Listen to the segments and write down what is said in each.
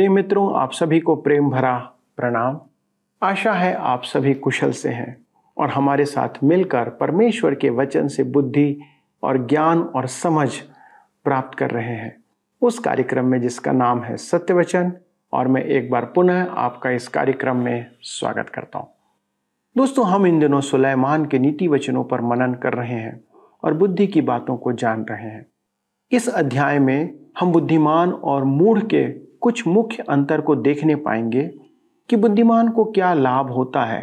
प्रेम मित्रों आप सभी को प्रेम भरा प्रणाम आशा है आप सभी कुशल से हैं और हमारे साथ मिलकर परमेश्वर के वचन से बुद्धि और ज्ञान और समझ प्राप्त कर रहे हैं उस कार्यक्रम में जिसका नाम है सत्य वचन और मैं एक बार पुनः आपका इस कार्यक्रम में स्वागत करता हूँ दोस्तों हम इन दिनों सुलेमान के नीति वचनों पर मनन कर रहे हैं और बुद्धि की बातों को जान रहे हैं इस अध्याय में हम बुद्धिमान और मूढ़ के कुछ मुख्य अंतर को देखने पाएंगे कि बुद्धिमान को क्या लाभ होता है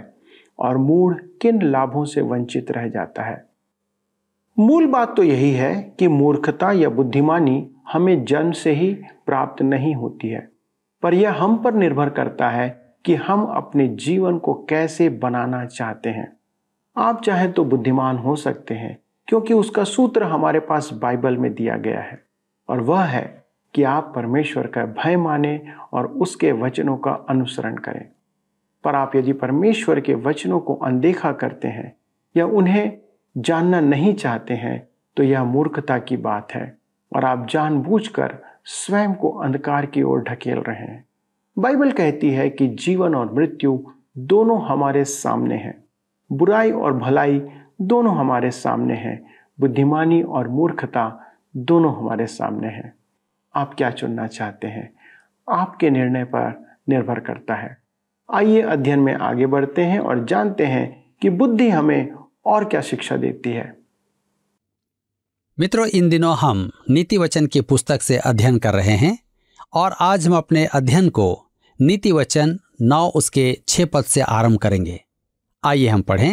और मूढ़ किन लाभों से वंचित रह जाता है मूल बात तो यही है कि मूर्खता या बुद्धिमानी हमें जन्म से ही प्राप्त नहीं होती है पर यह हम पर निर्भर करता है कि हम अपने जीवन को कैसे बनाना चाहते हैं आप चाहें तो बुद्धिमान हो सकते हैं क्योंकि उसका सूत्र हमारे पास बाइबल में दिया गया है और वह है कि आप परमेश्वर का भय माने और उसके वचनों का अनुसरण करें पर आप यदि परमेश्वर के वचनों को अनदेखा करते हैं या उन्हें जानना नहीं चाहते हैं तो यह मूर्खता की बात है और आप जानबूझकर स्वयं को अंधकार की ओर ढकेल रहे हैं बाइबल कहती है कि जीवन और मृत्यु दोनों हमारे सामने हैं बुराई और भलाई दोनों हमारे सामने हैं बुद्धिमानी और मूर्खता दोनों हमारे सामने हैं आप क्या चुनना चाहते हैं आपके निर्णय पर निर्भर करता है आइए अध्ययन में आगे बढ़ते हैं और जानते हैं कि बुद्धि हमें और क्या शिक्षा देती है मित्रों इन दिनों हम नीति वचन की पुस्तक से अध्ययन कर रहे हैं और आज हम अपने अध्ययन को नीति वचन नौ उसके छे पद से आरंभ करेंगे आइए हम पढ़ें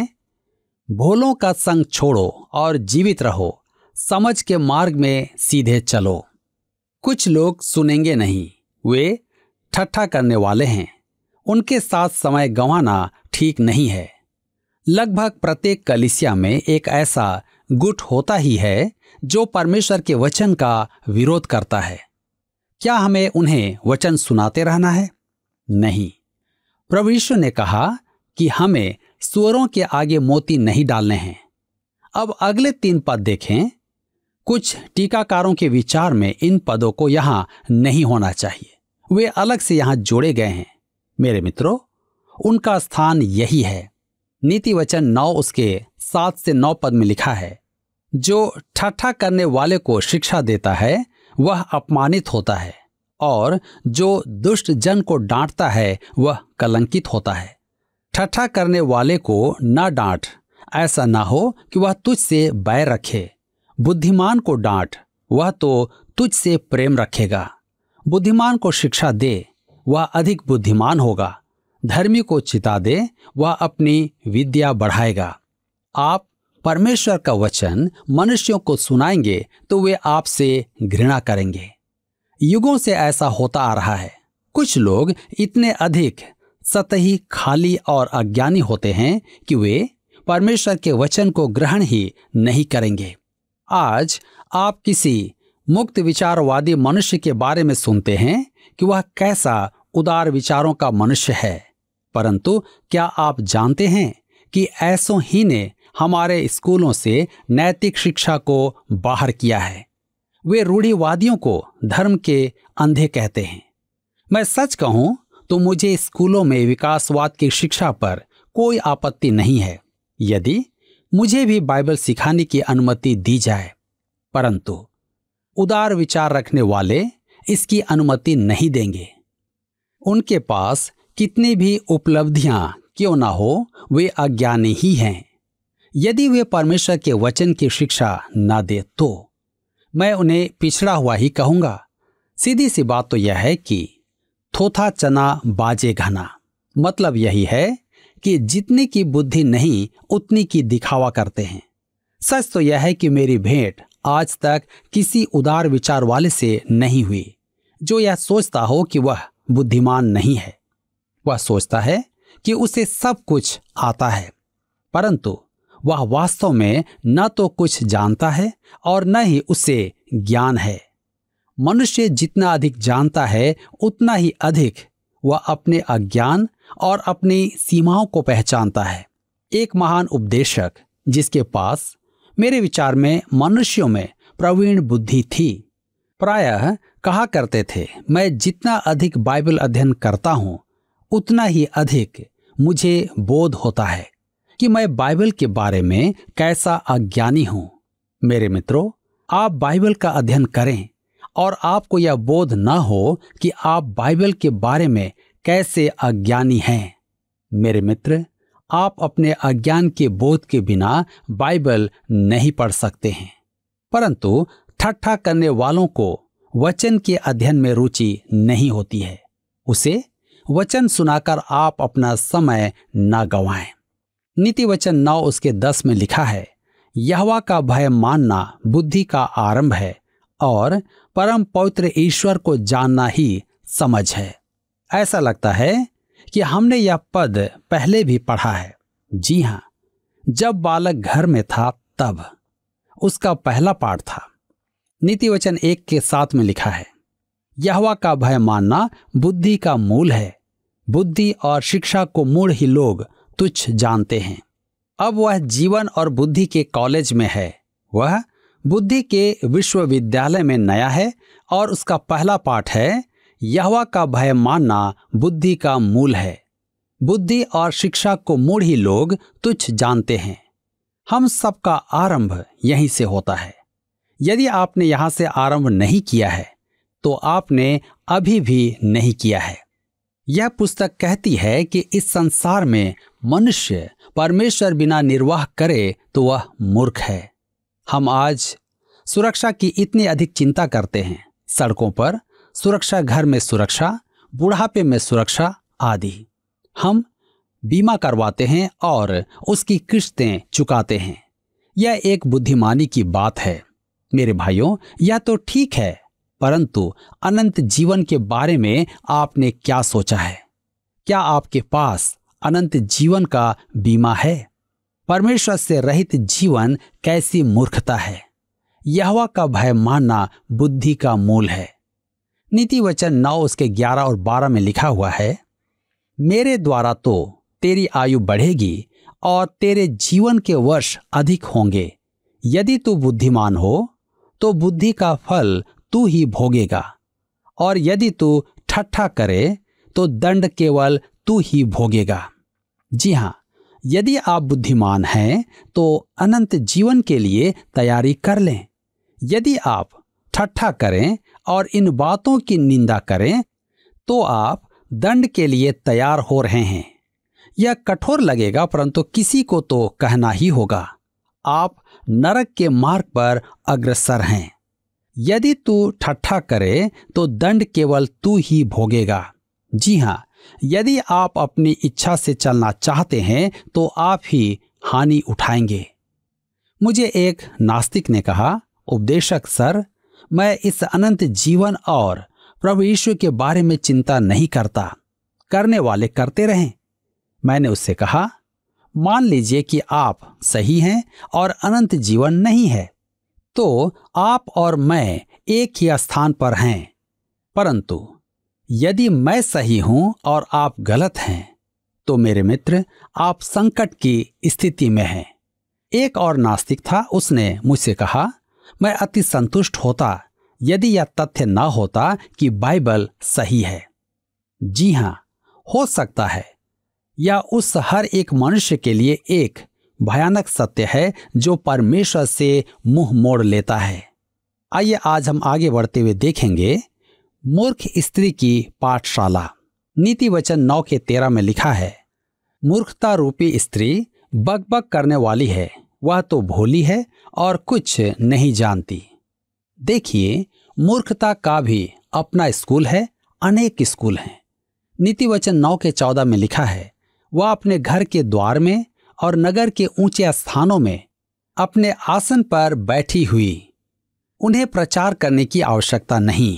भोलों का संग छोड़ो और जीवित रहो समझ के मार्ग में सीधे चलो कुछ लोग सुनेंगे नहीं वे ठट्ठा करने वाले हैं उनके साथ समय गंवाना ठीक नहीं है लगभग प्रत्येक कलिसिया में एक ऐसा गुट होता ही है जो परमेश्वर के वचन का विरोध करता है क्या हमें उन्हें वचन सुनाते रहना है नहीं प्रभु यीशु ने कहा कि हमें सुअरों के आगे मोती नहीं डालने हैं अब अगले तीन पद देखें कुछ टीकाकारों के विचार में इन पदों को यहां नहीं होना चाहिए वे अलग से यहां जोड़े गए हैं मेरे मित्रों उनका स्थान यही है नीति वचन नौ उसके सात से नौ पद में लिखा है जो ठट्ठा करने वाले को शिक्षा देता है वह अपमानित होता है और जो दुष्ट जन को डांटता है वह कलंकित होता है ठट्ठा करने वाले को न डांट ऐसा ना हो कि वह तुझसे बैर रखे बुद्धिमान को डांट वह तो तुझसे प्रेम रखेगा बुद्धिमान को शिक्षा दे वह अधिक बुद्धिमान होगा धर्मी को चिता दे वह अपनी विद्या बढ़ाएगा आप परमेश्वर का वचन मनुष्यों को सुनाएंगे तो वे आपसे घृणा करेंगे युगों से ऐसा होता आ रहा है कुछ लोग इतने अधिक सतही खाली और अज्ञानी होते हैं कि वे परमेश्वर के वचन को ग्रहण ही नहीं करेंगे आज आप किसी मुक्त विचारवादी मनुष्य के बारे में सुनते हैं कि वह कैसा उदार विचारों का मनुष्य है परंतु क्या आप जानते हैं कि ऐसों ही ने हमारे स्कूलों से नैतिक शिक्षा को बाहर किया है वे रूढ़िवादियों को धर्म के अंधे कहते हैं मैं सच कहूं तो मुझे स्कूलों में विकासवाद की शिक्षा पर कोई आपत्ति नहीं है यदि मुझे भी बाइबल सिखाने की अनुमति दी जाए परंतु उदार विचार रखने वाले इसकी अनुमति नहीं देंगे उनके पास कितनी भी उपलब्धियां क्यों ना हो वे अज्ञानी ही हैं यदि वे परमेश्वर के वचन की शिक्षा ना दे तो मैं उन्हें पिछड़ा हुआ ही कहूंगा सीधी सी बात तो यह है कि थोथा चना बाजे घना मतलब यही है कि जितने की बुद्धि नहीं उतनी की दिखावा करते हैं सच तो यह है कि मेरी भेंट आज तक किसी उदार विचार वाले से नहीं हुई जो यह सोचता हो कि वह बुद्धिमान नहीं है वह सोचता है कि उसे सब कुछ आता है परंतु वह वास्तव में न तो कुछ जानता है और न ही उसे ज्ञान है मनुष्य जितना अधिक जानता है उतना ही अधिक वह अपने अज्ञान और अपनी सीमाओं को पहचानता है एक महान उपदेशक जिसके पास मेरे विचार में मनुष्यों में प्रवीण बुद्धि थी प्रायः कहा करते थे मैं जितना अधिक बाइबल अध्ययन करता हूं उतना ही अधिक मुझे बोध होता है कि मैं बाइबल के बारे में कैसा अज्ञानी हूं मेरे मित्रों आप बाइबल का अध्ययन करें और आपको यह बोध न हो कि आप बाइबल के बारे में कैसे अज्ञानी हैं मेरे मित्र आप अपने अज्ञान के बोध के बिना बाइबल नहीं पढ़ सकते हैं परंतु ठट्ठा करने वालों को वचन के अध्ययन में रुचि नहीं होती है उसे वचन सुनाकर आप अपना समय ना गवाएं नीति वचन नौ उसके दस में लिखा है यहवा का भय मानना बुद्धि का आरंभ है और परम पवित्र ईश्वर को जानना ही समझ है ऐसा लगता है कि हमने यह पद पहले भी पढ़ा है जी हां जब बालक घर में था तब उसका पहला पाठ था नीति वचन एक के साथ में लिखा है यहवा का भय मानना बुद्धि का मूल है बुद्धि और शिक्षा को मूल ही लोग तुच्छ जानते हैं अब वह जीवन और बुद्धि के कॉलेज में है वह बुद्धि के विश्वविद्यालय में नया है और उसका पहला पाठ है यहवा का भय मानना बुद्धि का मूल है बुद्धि और शिक्षा को मूढ़ ही लोग तुच्छ जानते हैं हम सबका आरंभ यहीं से होता है यदि आपने यहां से आरंभ नहीं किया है तो आपने अभी भी नहीं किया है यह पुस्तक कहती है कि इस संसार में मनुष्य परमेश्वर बिना निर्वाह करे तो वह मूर्ख है हम आज सुरक्षा की इतनी अधिक चिंता करते हैं सड़कों पर सुरक्षा घर में सुरक्षा बुढ़ापे में सुरक्षा आदि हम बीमा करवाते हैं और उसकी किश्तें चुकाते हैं यह एक बुद्धिमानी की बात है मेरे भाइयों यह तो ठीक है परंतु अनंत जीवन के बारे में आपने क्या सोचा है क्या आपके पास अनंत जीवन का बीमा है परमेश्वर से रहित जीवन कैसी मूर्खता है यहवा का भय मानना बुद्धि का मूल है नीति वचन नौ उसके ग्यारह और बारह में लिखा हुआ है मेरे द्वारा तो तेरी आयु बढ़ेगी और तेरे जीवन के वर्ष अधिक होंगे यदि तू बुद्धिमान हो तो बुद्धि का फल तू ही भोगेगा और यदि तू ठट्ठा करे तो दंड केवल तू ही भोगेगा जी हाँ यदि आप बुद्धिमान हैं तो अनंत जीवन के लिए तैयारी कर लें यदि आप ठट्ठा करें और इन बातों की निंदा करें तो आप दंड के लिए तैयार हो रहे हैं यह कठोर लगेगा परंतु किसी को तो कहना ही होगा आप नरक के मार्ग पर अग्रसर हैं यदि तू ठट्ठा करे तो दंड केवल तू ही भोगेगा जी हां यदि आप अपनी इच्छा से चलना चाहते हैं तो आप ही हानि उठाएंगे मुझे एक नास्तिक ने कहा उपदेशक सर मैं इस अनंत जीवन और प्रभु यीशु के बारे में चिंता नहीं करता करने वाले करते रहें मैंने उससे कहा मान लीजिए कि आप सही हैं और अनंत जीवन नहीं है तो आप और मैं एक ही स्थान पर हैं परंतु यदि मैं सही हूं और आप गलत हैं तो मेरे मित्र आप संकट की स्थिति में हैं एक और नास्तिक था उसने मुझसे कहा मैं अति संतुष्ट होता यदि यह तथ्य न होता कि बाइबल सही है जी हां हो सकता है या उस हर एक मनुष्य के लिए एक भयानक सत्य है जो परमेश्वर से मुंह मोड़ लेता है आइए आज हम आगे बढ़ते हुए देखेंगे मूर्ख स्त्री की पाठशाला नीति वचन नौ के तेरह में लिखा है मूर्खता रूपी स्त्री बकबक करने वाली है वह तो भोली है और कुछ नहीं जानती देखिए मूर्खता का भी अपना स्कूल है अनेक स्कूल हैं नीति वचन नौ के चौदह में लिखा है वह अपने घर के द्वार में और नगर के ऊंचे स्थानों में अपने आसन पर बैठी हुई उन्हें प्रचार करने की आवश्यकता नहीं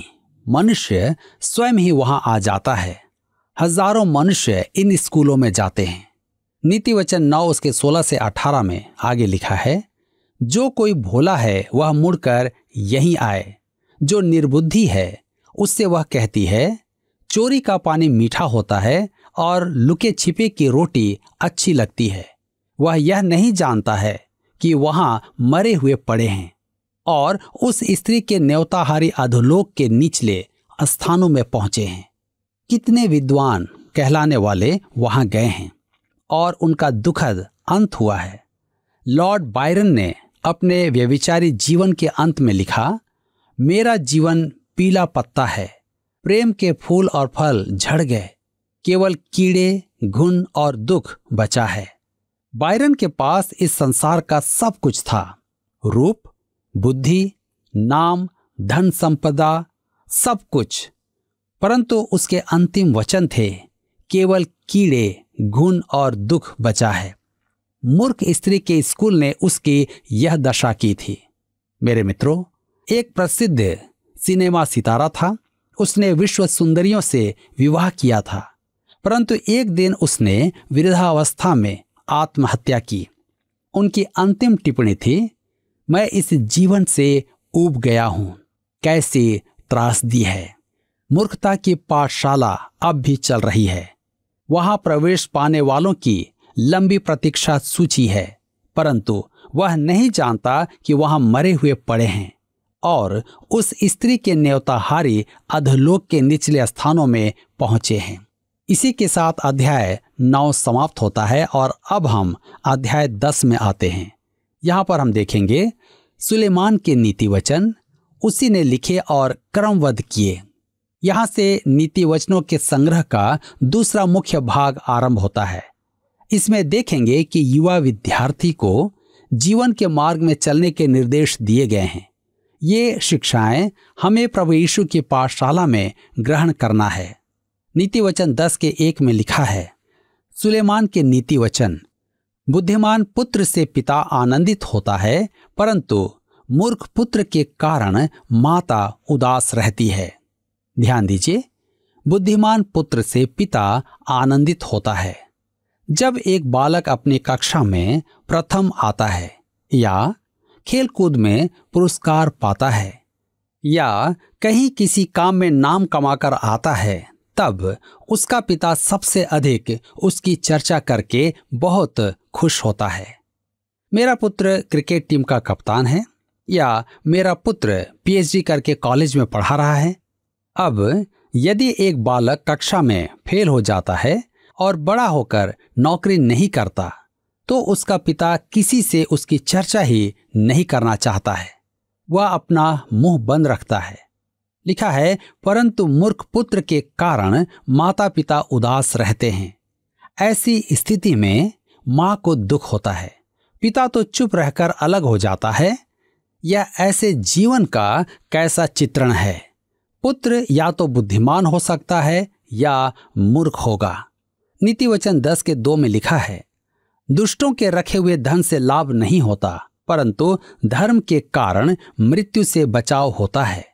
मनुष्य स्वयं ही वहां आ जाता है हजारों मनुष्य इन स्कूलों में जाते हैं नीति वचन नौ उसके सोलह से अठारह में आगे लिखा है जो कोई भोला है वह मुड़कर यहीं आए जो निर्बुद्धि है उससे वह कहती है चोरी का पानी मीठा होता है और लुके छिपे की रोटी अच्छी लगती है वह यह नहीं जानता है कि वहां मरे हुए पड़े हैं और उस स्त्री के न्योताहारी अधोलोक के निचले स्थानों में पहुंचे हैं कितने विद्वान कहलाने वाले वहां गए हैं और उनका दुखद अंत हुआ है लॉर्ड बायरन ने अपने व्यविचारी जीवन के अंत में लिखा मेरा जीवन पीला पत्ता है प्रेम के फूल और फल झड़ गए केवल कीड़े घुन और दुख बचा है बायरन के पास इस संसार का सब कुछ था रूप बुद्धि नाम धन संपदा सब कुछ परंतु उसके अंतिम वचन थे केवल कीड़े गुण और दुख बचा है मूर्ख स्त्री के स्कूल ने उसकी यह दशा की थी मेरे मित्रों एक प्रसिद्ध सिनेमा सितारा था उसने विश्व सुंदरियों से विवाह किया था परंतु एक दिन उसने वृद्धावस्था में आत्महत्या की उनकी अंतिम टिप्पणी थी मैं इस जीवन से ऊब गया हूं कैसे दी है मूर्खता की पाठशाला अब भी चल रही है वहां प्रवेश पाने वालों की लंबी प्रतीक्षा सूची है परंतु वह नहीं जानता कि वहां मरे हुए पड़े हैं और उस स्त्री के न्योताहारी अधलोक के निचले स्थानों में पहुंचे हैं इसी के साथ अध्याय नौ समाप्त होता है और अब हम अध्याय दस में आते हैं यहाँ पर हम देखेंगे सुलेमान के नीति वचन उसी ने लिखे और क्रमबद्ध किए यहां से नीति वचनों के संग्रह का दूसरा मुख्य भाग आरंभ होता है इसमें देखेंगे कि युवा विद्यार्थी को जीवन के मार्ग में चलने के निर्देश दिए गए हैं ये शिक्षाएं हमें प्रभु यीशु की पाठशाला में ग्रहण करना है नीति वचन दस के एक में लिखा है सुलेमान के नीति वचन बुद्धिमान पुत्र से पिता आनंदित होता है परंतु मूर्ख पुत्र के कारण माता उदास रहती है ध्यान दीजिए बुद्धिमान पुत्र से पिता आनंदित होता है जब एक बालक अपनी कक्षा में प्रथम आता है या खेलकूद में पुरस्कार पाता है या कहीं किसी काम में नाम कमाकर आता है तब उसका पिता सबसे अधिक उसकी चर्चा करके बहुत खुश होता है मेरा पुत्र क्रिकेट टीम का कप्तान है या मेरा पुत्र पीएचडी करके कॉलेज में पढ़ा रहा है अब यदि एक बालक कक्षा में फेल हो जाता है और बड़ा होकर नौकरी नहीं करता तो उसका पिता किसी से उसकी चर्चा ही नहीं करना चाहता है वह अपना मुंह बंद रखता है लिखा है परंतु मूर्ख पुत्र के कारण माता पिता उदास रहते हैं ऐसी स्थिति में माँ को दुख होता है पिता तो चुप रहकर अलग हो जाता है यह ऐसे जीवन का कैसा चित्रण है पुत्र या तो बुद्धिमान हो सकता है या मूर्ख होगा नीति वचन दस के दो में लिखा है दुष्टों के रखे हुए धन से लाभ नहीं होता परंतु धर्म के कारण मृत्यु से बचाव होता है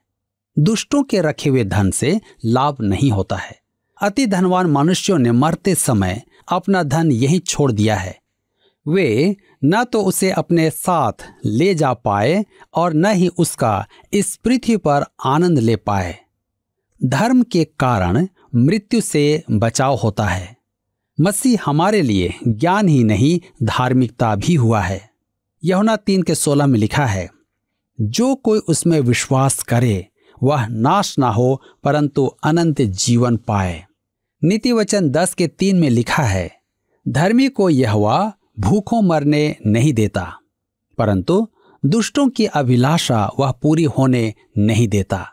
दुष्टों के रखे हुए धन से लाभ नहीं होता है अति धनवान मनुष्यों ने मरते समय अपना धन यही छोड़ दिया है वे न तो उसे अपने साथ ले जा पाए और न ही उसका इस पृथ्वी पर आनंद ले पाए धर्म के कारण मृत्यु से बचाव होता है मसीह हमारे लिए ज्ञान ही नहीं धार्मिकता भी हुआ है यहुना तीन के सोलह में लिखा है जो कोई उसमें विश्वास करे वह नाश ना हो परंतु अनंत जीवन पाए नीति वचन दस के तीन में लिखा है धर्मी को यह भूखों मरने नहीं देता परंतु दुष्टों की अभिलाषा वह पूरी होने नहीं देता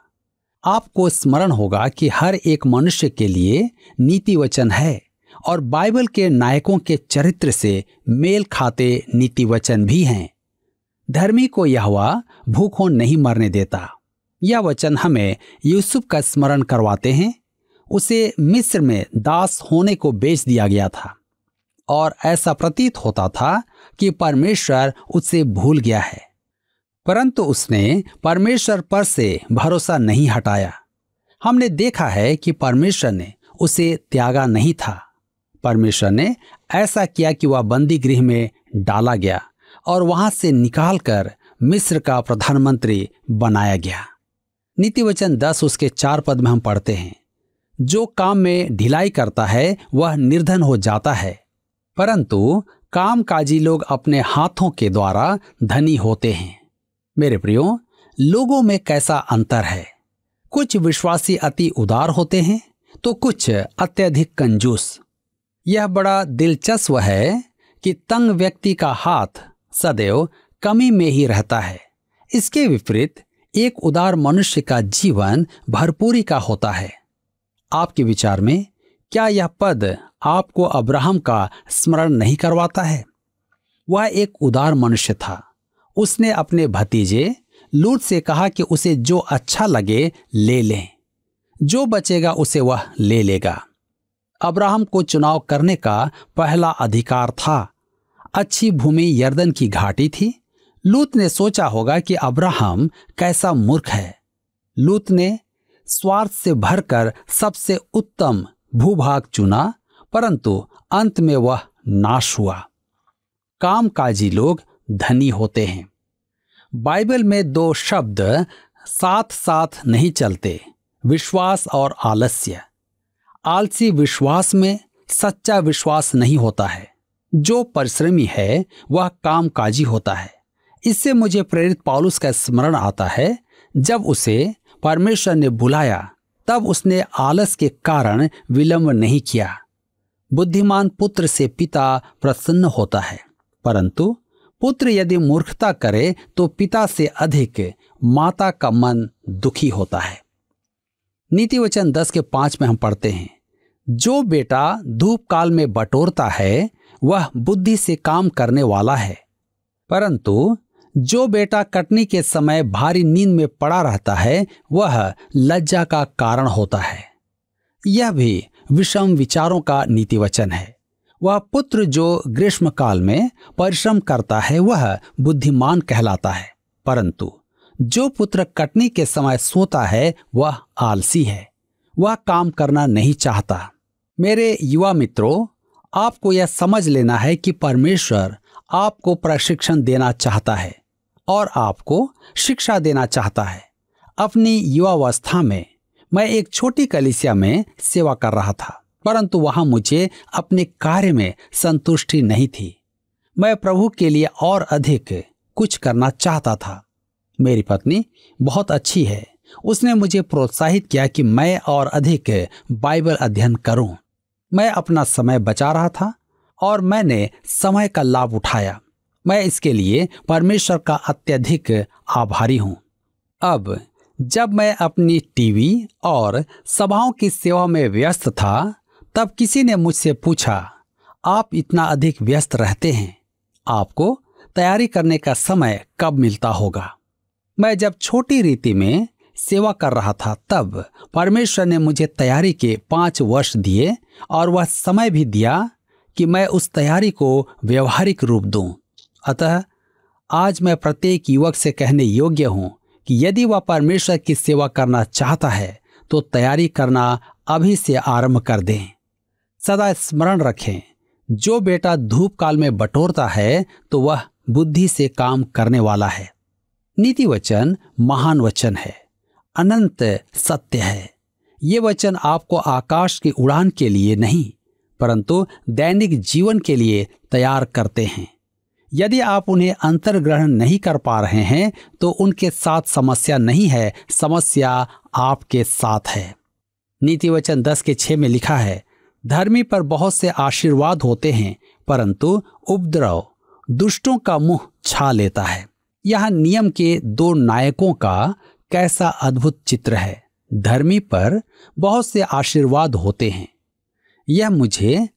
आपको स्मरण होगा कि हर एक मनुष्य के लिए नीति वचन है और बाइबल के नायकों के चरित्र से मेल खाते नीति वचन भी हैं धर्मी को यह भूखों नहीं मरने देता यह वचन हमें यूसुफ का स्मरण करवाते हैं उसे मिस्र में दास होने को बेच दिया गया था और ऐसा प्रतीत होता था कि परमेश्वर उसे भूल गया है परंतु उसने परमेश्वर पर से भरोसा नहीं हटाया हमने देखा है कि परमेश्वर ने उसे त्यागा नहीं था परमेश्वर ने ऐसा किया कि वह बंदी गृह में डाला गया और वहां से निकालकर मिस्र का प्रधानमंत्री बनाया गया नीति वचन दस उसके चार पद में हम पढ़ते हैं जो काम में ढिलाई करता है वह निर्धन हो जाता है परंतु कामकाजी लोग अपने हाथों के द्वारा धनी होते हैं मेरे प्रियो लोगों में कैसा अंतर है कुछ विश्वासी अति उदार होते हैं तो कुछ अत्यधिक कंजूस यह बड़ा दिलचस्प है कि तंग व्यक्ति का हाथ सदैव कमी में ही रहता है इसके विपरीत एक उदार मनुष्य का जीवन भरपूरी का होता है आपके विचार में क्या यह पद आपको अब्राहम का स्मरण नहीं करवाता है वह एक उदार मनुष्य था उसने अपने भतीजे लूट से कहा कि उसे जो अच्छा लगे ले लें जो बचेगा उसे वह ले लेगा अब्राहम को चुनाव करने का पहला अधिकार था अच्छी भूमि यर्दन की घाटी थी लूत ने सोचा होगा कि अब्राहम कैसा मूर्ख है लूत ने स्वार्थ से भरकर सबसे उत्तम भूभाग चुना परंतु अंत में वह नाश हुआ कामकाजी लोग धनी होते हैं बाइबल में दो शब्द साथ साथ नहीं चलते विश्वास और आलस्य आलसी विश्वास में सच्चा विश्वास नहीं होता है जो परिश्रमी है वह कामकाजी होता है इससे मुझे प्रेरित पॉलुस का स्मरण आता है जब उसे परमेश्वर ने बुलाया तब उसने आलस के कारण विलंब नहीं किया बुद्धिमान पुत्र से पिता प्रसन्न होता है परंतु पुत्र यदि मूर्खता करे तो पिता से अधिक माता का मन दुखी होता है नीति वचन दस के पांच में हम पढ़ते हैं जो बेटा धूप काल में बटोरता है वह बुद्धि से काम करने वाला है परंतु जो बेटा कटनी के समय भारी नींद में पड़ा रहता है वह लज्जा का कारण होता है यह भी विषम विचारों का नीति वचन है वह पुत्र जो ग्रीष्म काल में परिश्रम करता है वह बुद्धिमान कहलाता है परंतु जो पुत्र कटनी के समय सोता है वह आलसी है वह काम करना नहीं चाहता मेरे युवा मित्रों आपको यह समझ लेना है कि परमेश्वर आपको प्रशिक्षण देना चाहता है और आपको शिक्षा देना चाहता है अपनी युवावस्था में मैं एक छोटी कलिसिया में सेवा कर रहा था परंतु वहां मुझे अपने कार्य में संतुष्टि नहीं थी मैं प्रभु के लिए और अधिक कुछ करना चाहता था मेरी पत्नी बहुत अच्छी है उसने मुझे प्रोत्साहित किया कि मैं और अधिक बाइबल अध्ययन करूं। मैं अपना समय बचा रहा था और मैंने समय का लाभ उठाया मैं इसके लिए परमेश्वर का अत्यधिक आभारी हूं। अब जब मैं अपनी टीवी और सभाओं की सेवा में व्यस्त था तब किसी ने मुझसे पूछा आप इतना अधिक व्यस्त रहते हैं आपको तैयारी करने का समय कब मिलता होगा मैं जब छोटी रीति में सेवा कर रहा था तब परमेश्वर ने मुझे तैयारी के पांच वर्ष दिए और वह समय भी दिया कि मैं उस तैयारी को व्यवहारिक रूप दूं। अतः आज मैं प्रत्येक युवक से कहने योग्य हूं कि यदि वह परमेश्वर की सेवा करना चाहता है तो तैयारी करना अभी से आरंभ कर दें सदा स्मरण रखें जो बेटा धूप काल में बटोरता है तो वह बुद्धि से काम करने वाला है नीति वचन महान वचन है अनंत सत्य है ये वचन आपको आकाश की उड़ान के लिए नहीं परंतु दैनिक जीवन के लिए तैयार करते हैं यदि आप उन्हें अंतर्ग्रहण नहीं कर पा रहे हैं तो उनके साथ समस्या नहीं है समस्या आपके साथ है नीति वचन दस के छः में लिखा है धर्मी पर बहुत से आशीर्वाद होते हैं परंतु उपद्रव दुष्टों का मुंह छा लेता है यह नियम के दो नायकों का कैसा अद्भुत चित्र है धर्मी पर बहुत से आशीर्वाद होते हैं यह मुझे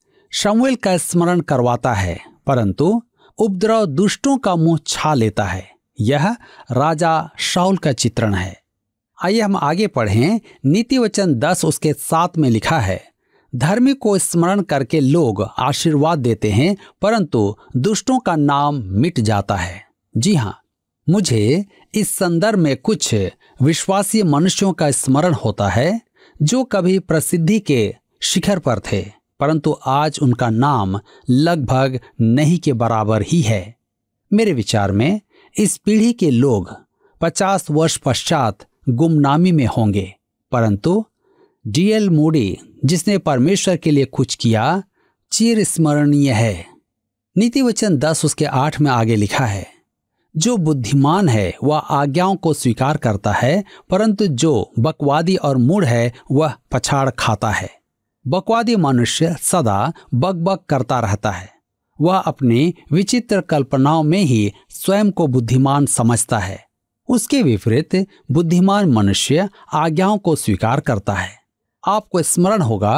शमुल का स्मरण करवाता है परंतु उपद्रव दुष्टों का मुंह छा लेता है यह राजा शाउल का चित्रण है आइए हम आगे पढ़ें नीति वचन दस उसके साथ में लिखा है धर्मी को स्मरण करके लोग आशीर्वाद देते हैं परंतु दुष्टों का नाम मिट जाता है जी हाँ मुझे इस संदर्भ में कुछ विश्वासीय मनुष्यों का स्मरण होता है जो कभी प्रसिद्धि के शिखर पर थे परंतु आज उनका नाम लगभग नहीं के बराबर ही है मेरे विचार में इस पीढ़ी के लोग पचास वर्ष पश्चात गुमनामी में होंगे परंतु डीएल मोडी जिसने परमेश्वर के लिए कुछ किया चिर स्मरणीय है नीति वचन दस उसके आठ में आगे लिखा है जो बुद्धिमान है वह आज्ञाओं को स्वीकार करता है परंतु जो बकवादी और मूढ़ है वह पछाड़ खाता है बकवादी मनुष्य सदा बकबक करता रहता है वह अपनी विचित्र कल्पनाओं में ही स्वयं को बुद्धिमान समझता है उसके विपरीत बुद्धिमान मनुष्य आज्ञाओं को स्वीकार करता है आपको स्मरण होगा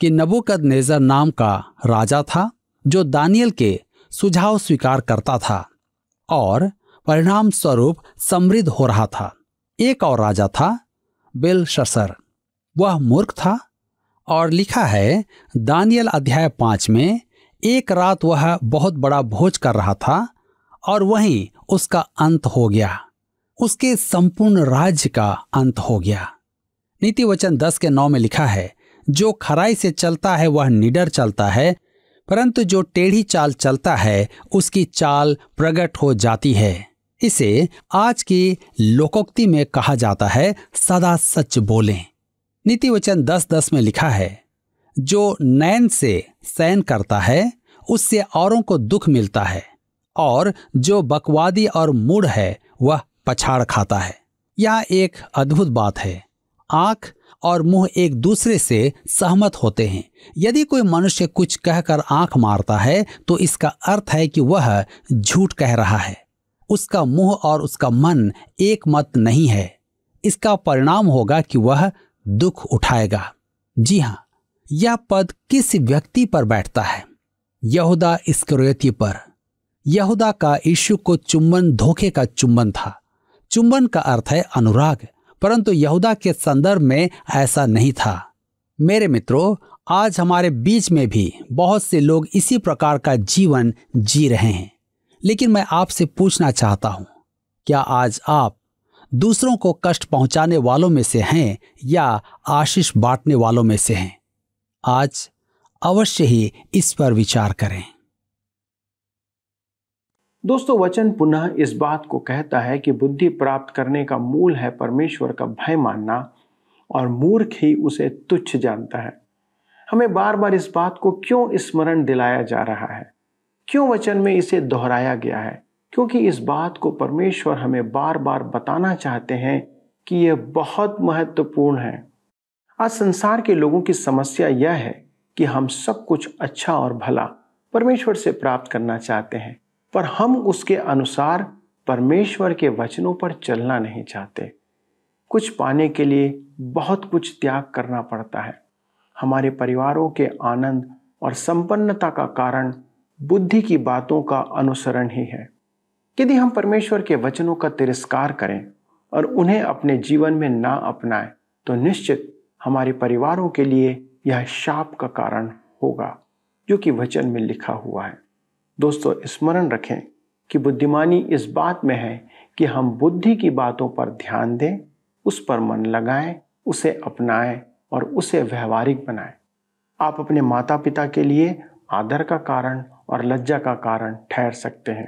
कि नबुकद नेजर नाम का राजा था जो दानियल के सुझाव स्वीकार करता था और परिणाम स्वरूप समृद्ध हो रहा था एक और राजा था बेल शसर वह मूर्ख था और लिखा है दानियल अध्याय पांच में एक रात वह बहुत बड़ा भोज कर रहा था और वहीं उसका अंत हो गया उसके संपूर्ण राज्य का अंत हो गया नीति वचन दस के नौ में लिखा है जो खराई से चलता है वह निडर चलता है परंतु जो टेढ़ी चाल चलता है उसकी चाल प्रकट हो जाती है इसे आज की लोकोक्ति में कहा जाता है सदा सच बोलें नीति वचन दस दस में लिखा है जो नयन से सैन करता है उससे औरों को दुख मिलता है और जो बकवादी और मूड है वह पछाड़ खाता है यह एक अद्भुत बात है आंख और मुंह एक दूसरे से सहमत होते हैं यदि कोई मनुष्य कुछ कहकर आंख मारता है तो इसका अर्थ है कि वह झूठ कह रहा है उसका मुंह और उसका मन एक मत नहीं है इसका परिणाम होगा कि वह दुख उठाएगा जी हाँ यह पद किस व्यक्ति पर बैठता है यहूदा इसक्रोयती पर यहूदा का यीशु को चुंबन धोखे का चुंबन था चुंबन का अर्थ है अनुराग परंतु यहूदा के संदर्भ में ऐसा नहीं था मेरे मित्रों आज हमारे बीच में भी बहुत से लोग इसी प्रकार का जीवन जी रहे हैं लेकिन मैं आपसे पूछना चाहता हूं क्या आज आप दूसरों को कष्ट पहुंचाने वालों में से हैं या आशीष बांटने वालों में से हैं आज अवश्य ही इस पर विचार करें दोस्तों वचन पुनः इस बात को कहता है कि बुद्धि प्राप्त करने का मूल है परमेश्वर का भय मानना और मूर्ख ही उसे तुच्छ जानता है हमें बार बार इस बात को क्यों स्मरण दिलाया जा रहा है क्यों वचन में इसे दोहराया गया है क्योंकि इस बात को परमेश्वर हमें बार बार बताना चाहते हैं कि यह बहुत महत्वपूर्ण है आज संसार के लोगों की समस्या यह है कि हम सब कुछ अच्छा और भला परमेश्वर से प्राप्त करना चाहते हैं पर हम उसके अनुसार परमेश्वर के वचनों पर चलना नहीं चाहते कुछ पाने के लिए बहुत कुछ त्याग करना पड़ता है हमारे परिवारों के आनंद और संपन्नता का कारण बुद्धि की बातों का अनुसरण ही है यदि हम परमेश्वर के वचनों का तिरस्कार करें और उन्हें अपने जीवन में ना अपनाएं तो निश्चित हमारे परिवारों के लिए यह शाप का कारण होगा जो कि वचन में लिखा हुआ है दोस्तों स्मरण रखें कि बुद्धिमानी इस बात में है कि हम बुद्धि की बातों पर ध्यान दें उस पर मन लगाएं उसे अपनाएं और उसे व्यवहारिक बनाएं आप अपने माता पिता के लिए आदर का कारण और लज्जा का कारण ठहर सकते हैं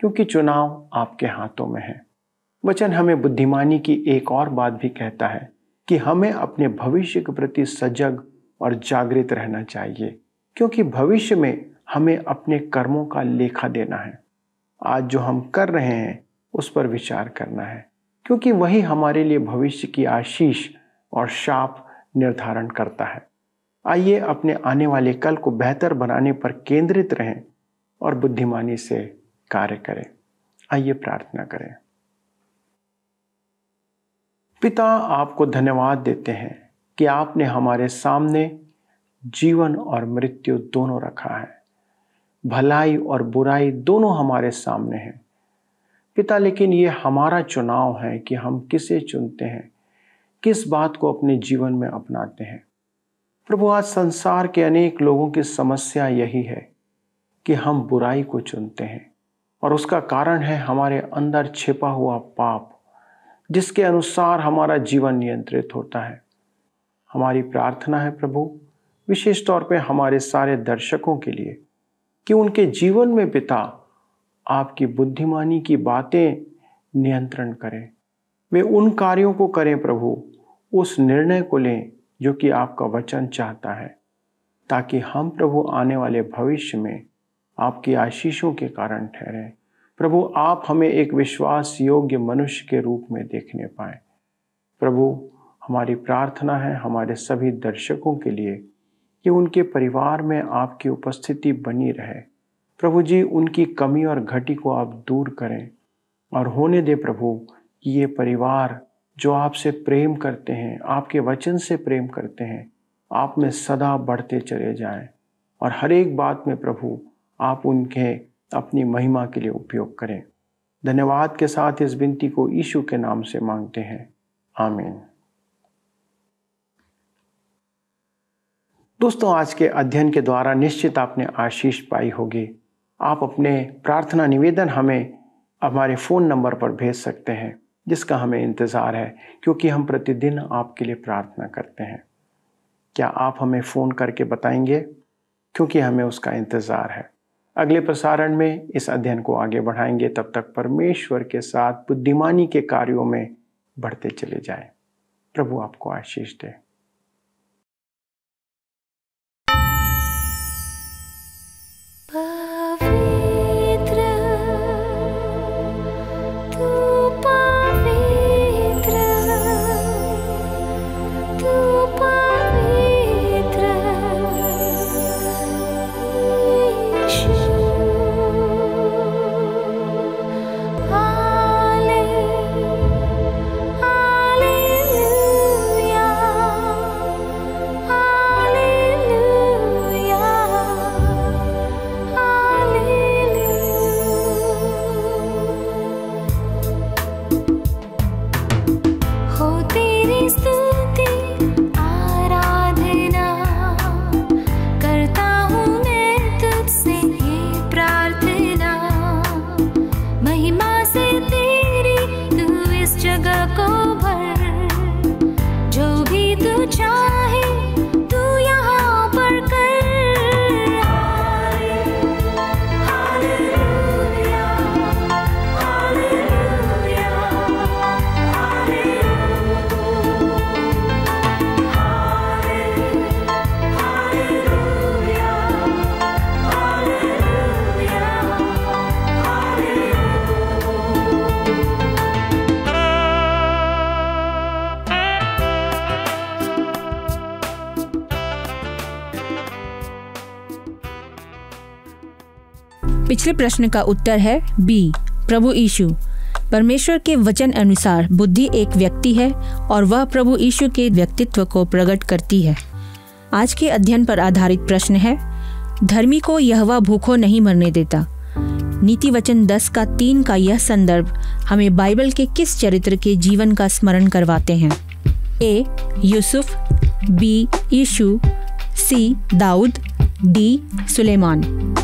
क्योंकि चुनाव आपके हाथों में है वचन हमें बुद्धिमानी की एक और बात भी कहता है कि हमें अपने भविष्य के प्रति सजग और जागृत रहना चाहिए क्योंकि भविष्य में हमें अपने कर्मों का लेखा देना है आज जो हम कर रहे हैं उस पर विचार करना है क्योंकि वही हमारे लिए भविष्य की आशीष और शाप निर्धारण करता है आइए अपने आने वाले कल को बेहतर बनाने पर केंद्रित रहें और बुद्धिमानी से कार्य करें आइए प्रार्थना करें पिता आपको धन्यवाद देते हैं कि आपने हमारे सामने जीवन और मृत्यु दोनों रखा है भलाई और बुराई दोनों हमारे सामने हैं पिता लेकिन ये हमारा चुनाव है कि हम किसे चुनते हैं किस बात को अपने जीवन में अपनाते हैं प्रभु आज संसार के अनेक लोगों की समस्या यही है कि हम बुराई को चुनते हैं और उसका कारण है हमारे अंदर छिपा हुआ पाप जिसके अनुसार हमारा जीवन नियंत्रित होता है हमारी प्रार्थना है प्रभु विशेष तौर पे हमारे सारे दर्शकों के लिए कि उनके जीवन में पिता आपकी बुद्धिमानी की बातें नियंत्रण करें वे उन कार्यों को करें प्रभु उस निर्णय को लें जो कि आपका वचन चाहता है ताकि हम प्रभु आने वाले भविष्य में आपकी आशीषों के कारण ठहरें प्रभु आप हमें एक विश्वास योग्य मनुष्य के रूप में देखने पाए प्रभु हमारी प्रार्थना है हमारे सभी दर्शकों के लिए कि उनके परिवार में आपकी उपस्थिति बनी रहे प्रभु जी उनकी कमी और घटी को आप दूर करें और होने दे प्रभु कि ये परिवार जो आपसे प्रेम करते हैं आपके वचन से प्रेम करते हैं आप में सदा बढ़ते चले जाएं और हर एक बात में प्रभु आप उनके अपनी महिमा के लिए उपयोग करें धन्यवाद के साथ इस विनती को ईशु के नाम से मांगते हैं आमीन दोस्तों आज के अध्ययन के द्वारा निश्चित आपने आशीष पाई होगी आप अपने प्रार्थना निवेदन हमें हमारे फ़ोन नंबर पर भेज सकते हैं जिसका हमें इंतज़ार है क्योंकि हम प्रतिदिन आपके लिए प्रार्थना करते हैं क्या आप हमें फ़ोन करके बताएंगे क्योंकि हमें उसका इंतज़ार है अगले प्रसारण में इस अध्ययन को आगे बढ़ाएंगे तब तक परमेश्वर के साथ बुद्धिमानी के कार्यों में बढ़ते चले जाएं। प्रभु आपको आशीष दे पिछले प्रश्न का उत्तर है बी प्रभु यीशु परमेश्वर के वचन अनुसार बुद्धि एक व्यक्ति है और वह प्रभु यीशु के व्यक्तित्व को प्रकट करती है आज के अध्ययन पर आधारित प्रश्न है धर्मी को यह भूखो नहीं मरने देता नीति वचन दस का तीन का यह संदर्भ हमें बाइबल के किस चरित्र के जीवन का स्मरण करवाते हैं A Yusuf B Yeshu C Daud D Suleman